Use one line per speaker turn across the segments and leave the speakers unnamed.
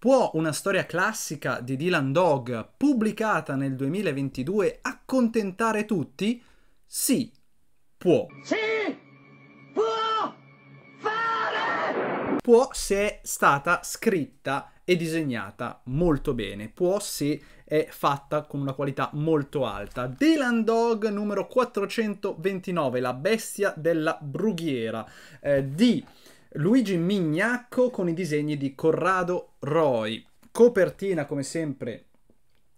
Può una storia classica di Dylan Dog, pubblicata nel 2022, accontentare tutti? Sì, può. Sì, può fare! Può se è stata scritta e disegnata molto bene, può se è fatta con una qualità molto alta. Dylan Dog numero 429, La bestia della brughiera, eh, di... Luigi Mignacco con i disegni di Corrado Roy. Copertina, come sempre,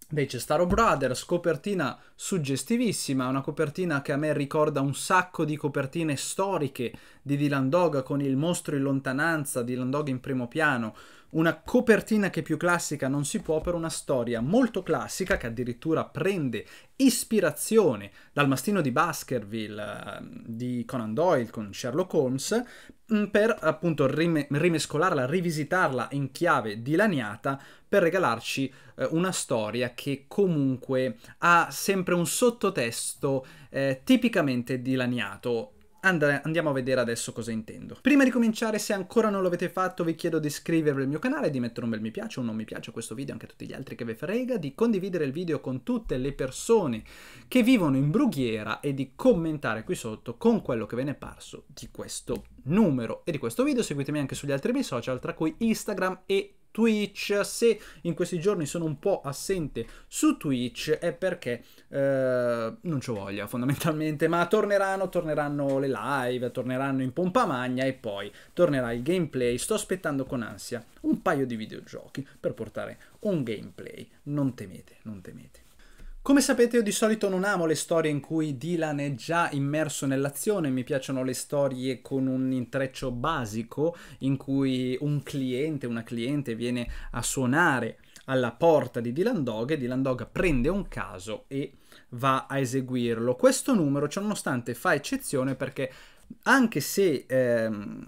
dei Cestaro Brothers, copertina suggestivissima, una copertina che a me ricorda un sacco di copertine storiche di Dylan Dog con il mostro in lontananza, Dylan Dog in primo piano, una copertina che più classica non si può per una storia molto classica che addirittura prende ispirazione dal mastino di Baskerville ehm, di Conan Doyle con Sherlock Holmes mm, per appunto rim- rimescolarla, rivisitarla in chiave dilaniata per regalarci eh, una storia che comunque ha sempre un sottotesto eh, tipicamente dilaniato And- andiamo a vedere adesso cosa intendo. Prima di cominciare, se ancora non l'avete fatto, vi chiedo di iscrivervi al mio canale, di mettere un bel mi piace o non mi piace a questo video, anche a tutti gli altri che vi frega, di condividere il video con tutte le persone che vivono in brughiera e di commentare qui sotto con quello che ve ne è parso di questo numero e di questo video. Seguitemi anche sugli altri miei social, tra cui Instagram e Twitter Twitch. Se in questi giorni sono un po' assente su Twitch è perché eh, non ci voglia fondamentalmente, ma torneranno, torneranno le live, torneranno in pompa magna e poi tornerà il gameplay. Sto aspettando con ansia un paio di videogiochi per portare un gameplay. Non temete, non temete. Come sapete io di solito non amo le storie in cui Dylan è già immerso nell'azione, mi piacciono le storie con un intreccio basico in cui un cliente, una cliente viene a suonare alla porta di Dylan Dog e Dylan Dog prende un caso e va a eseguirlo. Questo numero, ciononostante, fa eccezione perché anche se ehm,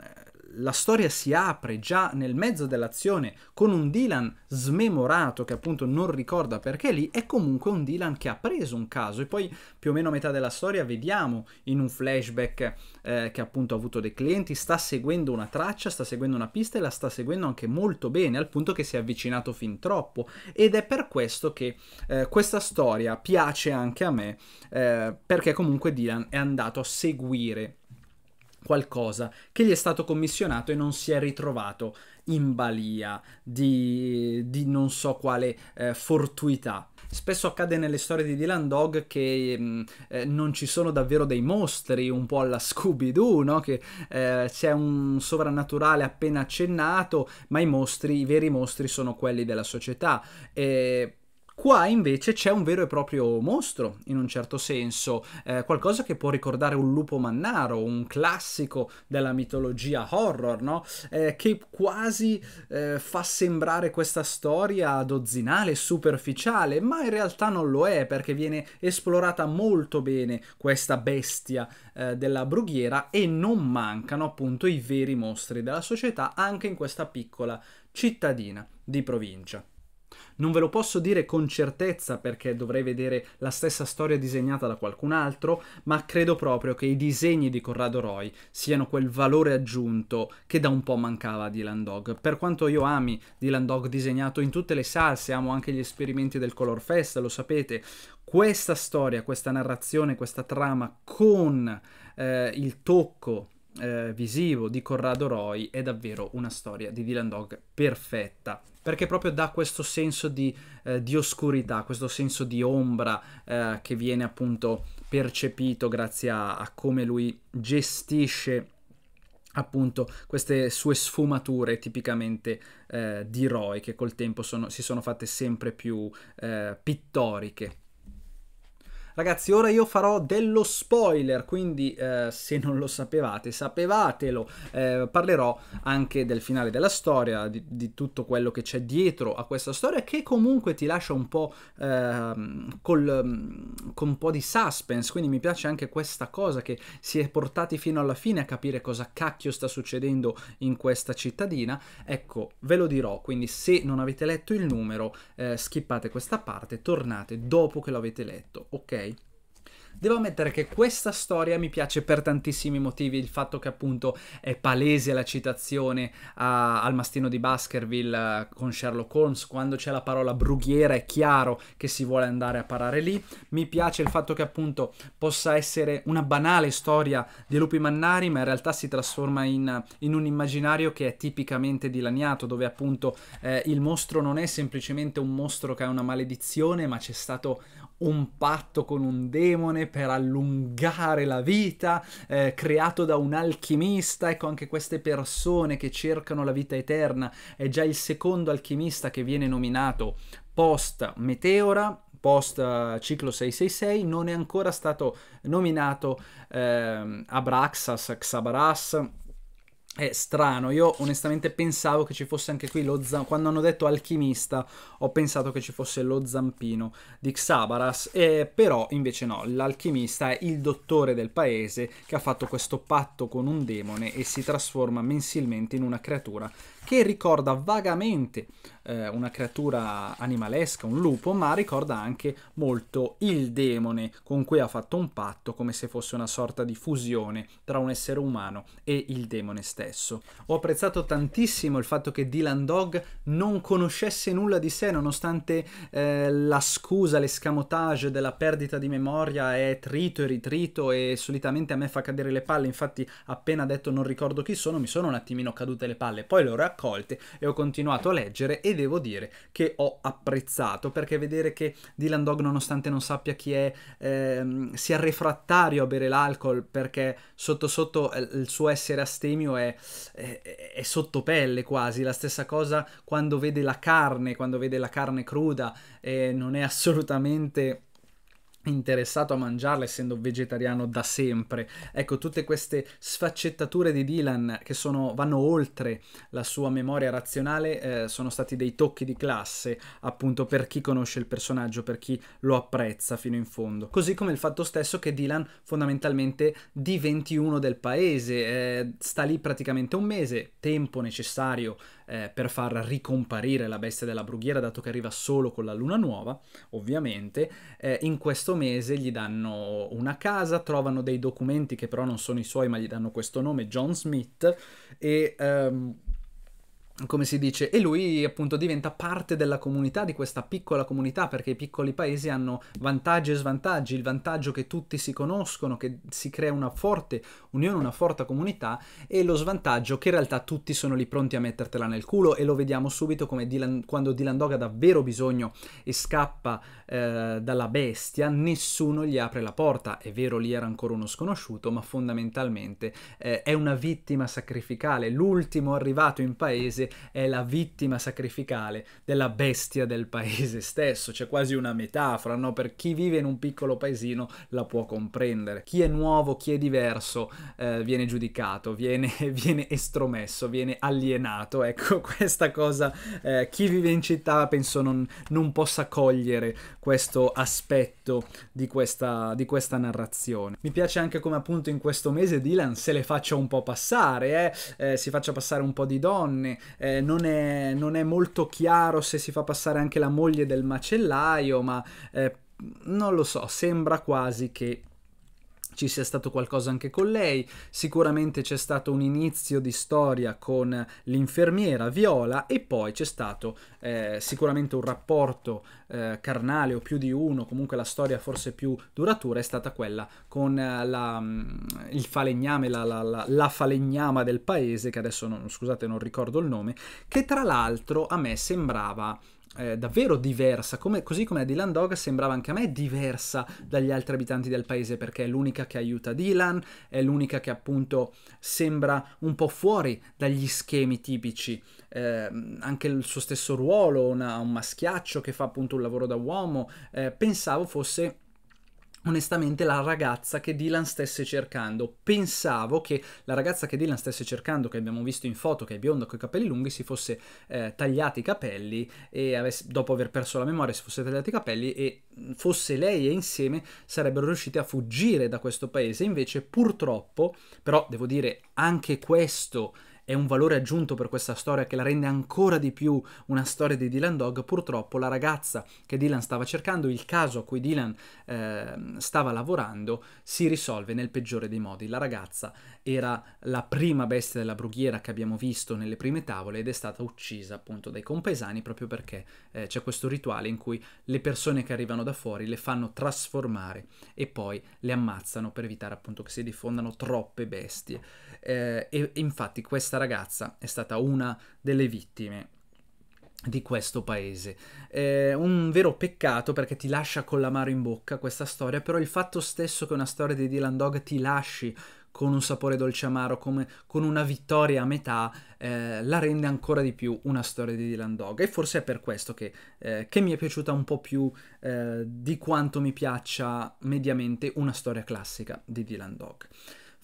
la storia si apre già nel mezzo dell'azione con un Dylan smemorato che appunto non ricorda perché lì, è comunque un Dylan che ha preso un caso e poi più o meno a metà della storia vediamo in un flashback eh, che appunto ha avuto dei clienti, sta seguendo una traccia, sta seguendo una pista e la sta seguendo anche molto bene al punto che si è avvicinato fin troppo ed è per questo che eh, questa storia piace anche a me eh, perché comunque Dylan è andato a seguire qualcosa che gli è stato commissionato e non si è ritrovato in balia di, di non so quale eh, fortuità. Spesso accade nelle storie di Dylan Dog che mh, mm, eh, non ci sono davvero dei mostri, un po' alla Scooby-Doo, no? che eh, c'è un sovrannaturale appena accennato, ma i mostri, i veri mostri sono quelli della società. E Qua invece c'è un vero e proprio mostro, in un certo senso, eh, qualcosa che può ricordare un lupo mannaro, un classico della mitologia horror, no? eh, che quasi eh, fa sembrare questa storia dozzinale, superficiale, ma in realtà non lo è perché viene esplorata molto bene questa bestia eh, della brughiera e non mancano appunto i veri mostri della società anche in questa piccola cittadina di provincia. Non ve lo posso dire con certezza perché dovrei vedere la stessa storia disegnata da qualcun altro, ma credo proprio che i disegni di Corrado Roy siano quel valore aggiunto che da un po' mancava a Dylan Dog. Per quanto io ami Dylan Dog disegnato in tutte le salse, amo anche gli esperimenti del Color Fest, lo sapete, questa storia, questa narrazione, questa trama con eh, il tocco eh, visivo di Corrado Roy è davvero una storia di Dylan Dog perfetta perché proprio dà questo senso di, eh, di oscurità, questo senso di ombra eh, che viene appunto percepito grazie a, a come lui gestisce appunto queste sue sfumature tipicamente eh, di Roy che col tempo sono, si sono fatte sempre più eh, pittoriche. Ragazzi, ora io farò dello spoiler, quindi eh, se non lo sapevate, sapevatelo. Eh, parlerò anche del finale della storia, di, di tutto quello che c'è dietro a questa storia, che comunque ti lascia un po' eh, col, mm, con un po' di suspense. Quindi mi piace anche questa cosa che si è portati fino alla fine a capire cosa cacchio sta succedendo in questa cittadina. Ecco, ve lo dirò. Quindi se non avete letto il numero, eh, skippate questa parte, tornate dopo che l'avete letto, ok? Devo ammettere che questa storia mi piace per tantissimi motivi, il fatto che appunto è palese la citazione a, al mastino di Baskerville eh, con Sherlock Holmes, quando c'è la parola brughiera è chiaro che si vuole andare a parare lì, mi piace il fatto che appunto possa essere una banale storia di lupi mannari, ma in realtà si trasforma in, in un immaginario che è tipicamente dilaniato, dove appunto eh, il mostro non è semplicemente un mostro che ha una maledizione, ma c'è stato un patto con un demone per allungare la vita, eh, creato da un alchimista, ecco anche queste persone che cercano la vita eterna, è già il secondo alchimista che viene nominato post Meteora, post eh, ciclo 666, non è ancora stato nominato eh, Abraxas, Xabaras, è strano, io onestamente pensavo che ci fosse anche qui lo zampino, quando hanno detto alchimista ho pensato che ci fosse lo zampino di Xabaras, eh, però invece no, l'alchimista è il dottore del paese che ha fatto questo patto con un demone e si trasforma mensilmente in una creatura che ricorda vagamente eh, una creatura animalesca, un lupo, ma ricorda anche molto il demone con cui ha fatto un patto, come se fosse una sorta di fusione tra un essere umano e il demone stesso stesso. Ho apprezzato tantissimo il fatto che Dylan Dog non conoscesse nulla di sé, nonostante eh, la scusa, l'escamotage della perdita di memoria è trito e ritrito e solitamente a me fa cadere le palle, infatti appena detto non ricordo chi sono mi sono un attimino cadute le palle, poi le ho raccolte e ho continuato a leggere e devo dire che ho apprezzato perché vedere che Dylan Dog nonostante non sappia chi è ehm, sia refrattario a bere l'alcol perché sotto sotto eh, il suo essere astemio è è, è sotto pelle quasi. La stessa cosa quando vede la carne, quando vede la carne cruda, eh, non è assolutamente interessato a mangiarla essendo vegetariano da sempre. Ecco, tutte queste sfaccettature di Dylan che sono, vanno oltre la sua memoria razionale eh, sono stati dei tocchi di classe appunto per chi conosce il personaggio, per chi lo apprezza fino in fondo. Così come il fatto stesso che Dylan fondamentalmente diventi uno del paese, eh, sta lì praticamente un mese, tempo necessario eh, per far ricomparire la bestia della brughiera, dato che arriva solo con la luna nuova, ovviamente, eh, in questo mese gli danno una casa, trovano dei documenti che però non sono i suoi, ma gli danno questo nome, John Smith, e... Ehm, come si dice, e lui appunto diventa parte della comunità, di questa piccola comunità, perché i piccoli paesi hanno vantaggi e svantaggi, il vantaggio che tutti si conoscono, che si crea una forte unione, una forte comunità, e lo svantaggio che in realtà tutti sono lì pronti a mettertela nel culo e lo vediamo subito come Dylan, quando Dylan Dog ha davvero bisogno e scappa eh, dalla bestia, nessuno gli apre la porta, è vero lì era ancora uno sconosciuto, ma fondamentalmente eh, è una vittima sacrificale, l'ultimo arrivato in paese paese è la vittima sacrificale della bestia del paese stesso, c'è quasi una metafora, no? Per chi vive in un piccolo paesino la può comprendere. Chi è nuovo, chi è diverso eh, viene giudicato, viene, viene, estromesso, viene alienato, ecco questa cosa eh, chi vive in città penso non, non possa cogliere questo aspetto di questa, di questa narrazione. Mi piace anche come appunto in questo mese Dylan se le faccia un po' passare, eh? Eh, si faccia passare un po' di donne, eh, non, è, non, è, molto chiaro se si fa passare anche la moglie del macellaio, ma eh, non lo so, sembra quasi che ci sia stato qualcosa anche con lei, sicuramente c'è stato un inizio di storia con l'infermiera Viola e poi c'è stato eh, sicuramente un rapporto eh, carnale o più di uno, comunque la storia forse più duratura è stata quella con eh, la, mm, il falegname, la, la, la, falegnama del paese, che adesso non, scusate non ricordo il nome, che tra l'altro a me sembrava eh, davvero diversa, come, così come Dylan Dog sembrava anche a me diversa dagli altri abitanti del paese perché è l'unica che aiuta Dylan, è l'unica che appunto sembra un po' fuori dagli schemi tipici, eh, anche il suo stesso ruolo, una, un maschiaccio che fa appunto un lavoro da uomo, eh, pensavo fosse onestamente la ragazza che Dylan stesse cercando. Pensavo che la ragazza che Dylan stesse cercando, che abbiamo visto in foto, che è bionda con i capelli lunghi, si fosse eh, tagliati i capelli e avesse, dopo aver perso la memoria si fosse tagliati i capelli e mm, fosse lei e insieme sarebbero riuscite a fuggire da questo paese. Invece purtroppo, però devo dire anche questo è un valore aggiunto per questa storia che la rende ancora di più una storia di Dylan Dog, purtroppo la ragazza che Dylan stava cercando, il caso a cui Dylan eh, stava lavorando, si risolve nel peggiore dei modi. La ragazza era la prima bestia della brughiera che abbiamo visto nelle prime tavole ed è stata uccisa appunto dai compaesani proprio perché eh, c'è questo rituale in cui le persone che arrivano da fuori le fanno trasformare e poi le ammazzano per evitare appunto che si diffondano troppe bestie. Eh, e infatti questa questa ragazza è stata una delle vittime di questo paese. È un vero peccato perché ti lascia con l'amaro in bocca questa storia, però il fatto stesso che una storia di Dylan Dog ti lasci con un sapore dolce amaro, come, con una vittoria a metà, eh, la rende ancora di più una storia di Dylan Dog. E forse è per questo che, eh, che mi è piaciuta un po' più eh, di quanto mi piaccia mediamente una storia classica di Dylan Dog.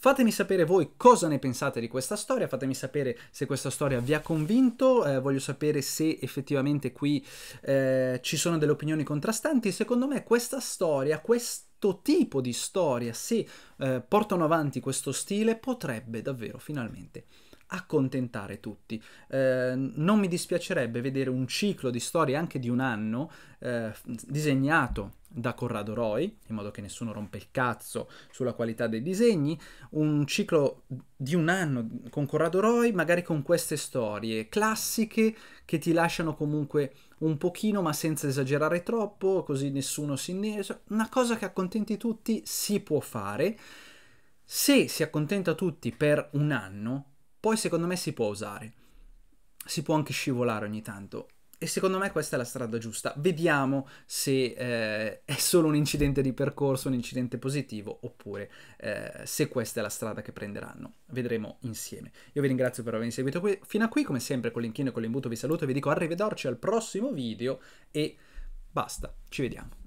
Fatemi sapere voi cosa ne pensate di questa storia, fatemi sapere se questa storia vi ha convinto, eh, voglio sapere se effettivamente qui eh, ci sono delle opinioni contrastanti. Secondo me questa storia, questo tipo di storia, se eh, portano avanti questo stile, potrebbe davvero finalmente accontentare tutti. Eh, non mi dispiacerebbe vedere un ciclo di storie anche di un anno eh, disegnato da Corrado Roy, in modo che nessuno rompe il cazzo sulla qualità dei disegni, un ciclo di un anno con Corrado Roy, magari con queste storie classiche che ti lasciano comunque un pochino ma senza esagerare troppo, così nessuno si innesa. Una cosa che accontenti tutti si può fare. Se si accontenta tutti per un anno, poi secondo me si può usare, si può anche scivolare ogni tanto. E secondo me questa è la strada giusta. Vediamo se eh, è solo un incidente di percorso, un incidente positivo, oppure eh, se questa è la strada che prenderanno. Vedremo insieme. Io vi ringrazio per avermi seguito qui. fino a qui, come sempre, con l'inchino e con l'imbuto vi saluto, e vi dico arrivederci al prossimo video e basta, ci vediamo.